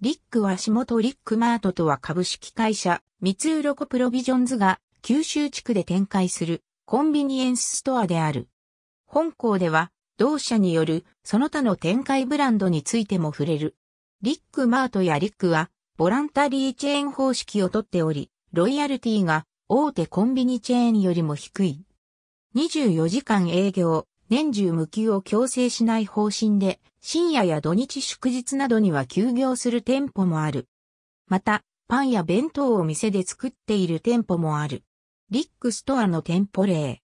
リックは足元リックマートとは株式会社、三ツロコプロビジョンズが九州地区で展開するコンビニエンスストアである。本校では同社によるその他の展開ブランドについても触れる。リックマートやリックはボランタリーチェーン方式をとっており、ロイヤルティが大手コンビニチェーンよりも低い。24時間営業、年中無休を強制しない方針で、深夜や土日祝日などには休業する店舗もある。また、パンや弁当を店で作っている店舗もある。リックストアの店舗例。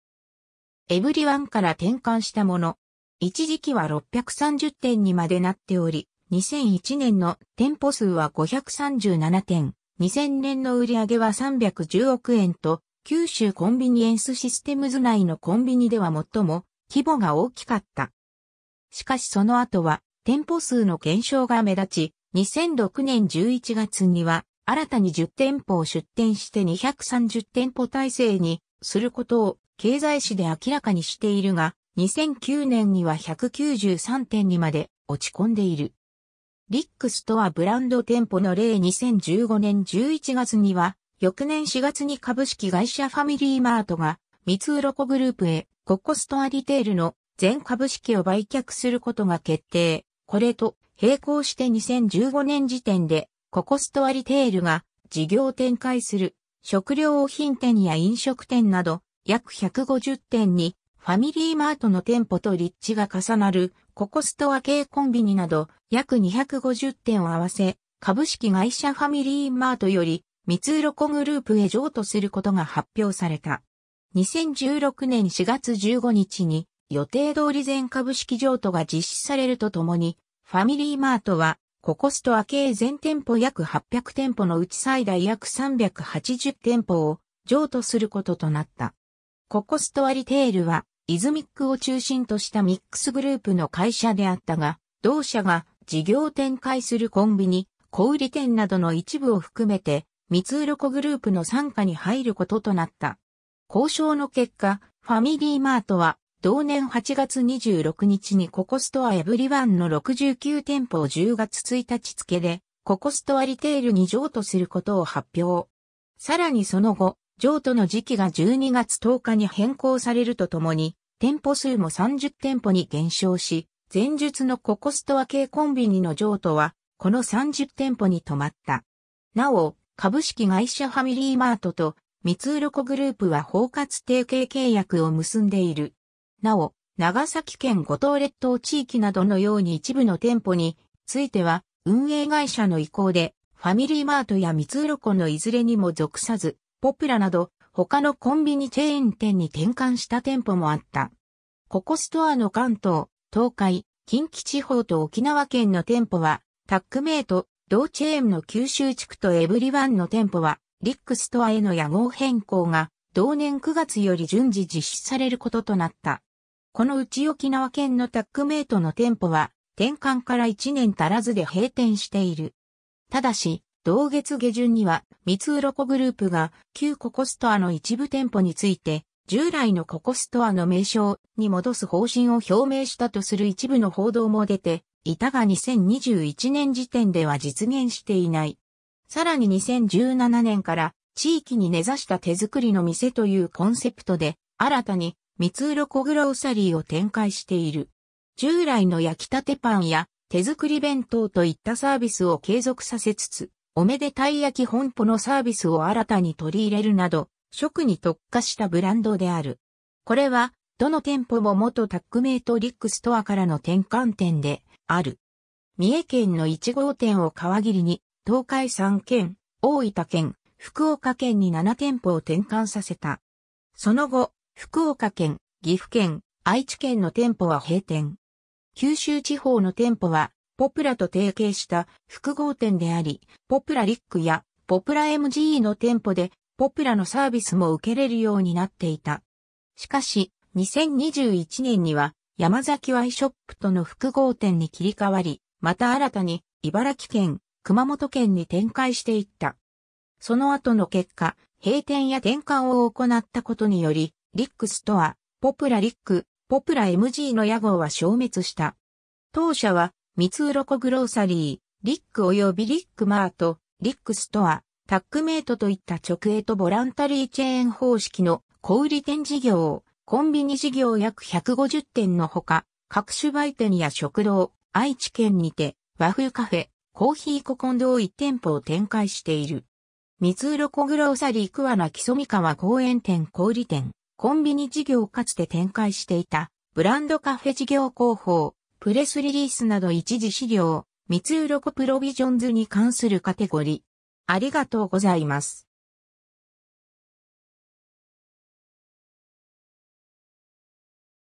エブリワンから転換したもの。一時期は630店にまでなっており、2001年の店舗数は537店、2000年の売り上げは310億円と、九州コンビニエンスシステムズ内のコンビニでは最も規模が大きかった。しかしその後は店舗数の減少が目立ち、2006年11月には新たに10店舗を出店して230店舗体制にすることを経済誌で明らかにしているが、2009年には193店にまで落ち込んでいる。リックスとはブランド店舗の例2015年11月には、翌年4月に株式会社ファミリーマートが三つうろこグループへ、ココストアリテールの全株式を売却することが決定。これと並行して2015年時点で、ココストアリテールが事業展開する食料品店や飲食店など約150店にファミリーマートの店舗と立地が重なるココストア系コンビニなど約250店を合わせ株式会社ファミリーマートより三つうろこグループへ譲渡することが発表された。2016年4月15日に予定通り全株式譲渡が実施されるとともに、ファミリーマートは、ココストア系全店舗約800店舗のうち最大約380店舗を譲渡することとなった。ココストアリテールは、イズミックを中心としたミックスグループの会社であったが、同社が事業展開するコンビニ、小売店などの一部を含めて、三つうろこグループの参加に入ることとなった。交渉の結果、ファミリーマートは同年8月26日にココストアエブリワンの69店舗を10月1日付で、ココストアリテールに譲渡することを発表。さらにその後、譲渡の時期が12月10日に変更されるとともに、店舗数も30店舗に減少し、前述のココストア系コンビニの譲渡は、この30店舗に止まった。なお、株式会社ファミリーマートと三うろこグループは包括提携契約を結んでいる。なお、長崎県五島列島地域などのように一部の店舗については、運営会社の意向で、ファミリーマートや三うろこのいずれにも属さず、ポプラなど、他のコンビニチェーン店に転換した店舗もあった。ココストアの関東、東海、近畿地方と沖縄県の店舗は、タックメイト、同チェーンの九州地区とエブリワンの店舗は、リックストアへの野号変更が同年9月より順次実施されることとなった。このうち沖縄県のタックメイトの店舗は転換から1年足らずで閉店している。ただし、同月下旬には、三つうろこグループが旧ココストアの一部店舗について、従来のココストアの名称に戻す方針を表明したとする一部の報道も出て、いたが2021年時点では実現していない。さらに2017年から地域に根ざした手作りの店というコンセプトで新たに三通路小黒うさりを展開している。従来の焼きたてパンや手作り弁当といったサービスを継続させつつ、おめでたい焼き本舗のサービスを新たに取り入れるなど、食に特化したブランドである。これは、どの店舗も元タックメイトリックストアからの転換点である。三重県の1号店を皮切りに、東海3県、大分県、福岡県に7店舗を転換させた。その後、福岡県、岐阜県、愛知県の店舗は閉店。九州地方の店舗は、ポプラと提携した複合店であり、ポプラリックやポプラ m g の店舗で、ポプラのサービスも受けれるようになっていた。しかし、2021年には、山崎ワイショップとの複合店に切り替わり、また新たに、茨城県、熊本県に展開していった。その後の結果、閉店や転換を行ったことにより、リックスとは、ポプラリック、ポプラ MG の屋号は消滅した。当社は、三つうろこグローサリー、リック及びリックマート、リックスとは、タックメイトといった直営とボランタリーチェーン方式の小売店事業を、コンビニ事業約150店のほか、各種売店や食堂、愛知県にて、和風カフェ、コーヒーココンドを1店舗を展開している。三浦小グローサリー桑名木曽三河公園店小売店、コンビニ事業をかつて展開していた、ブランドカフェ事業広報、プレスリリースなど一時資料、三つうろこプロビジョンズに関するカテゴリー。ありがとうございます。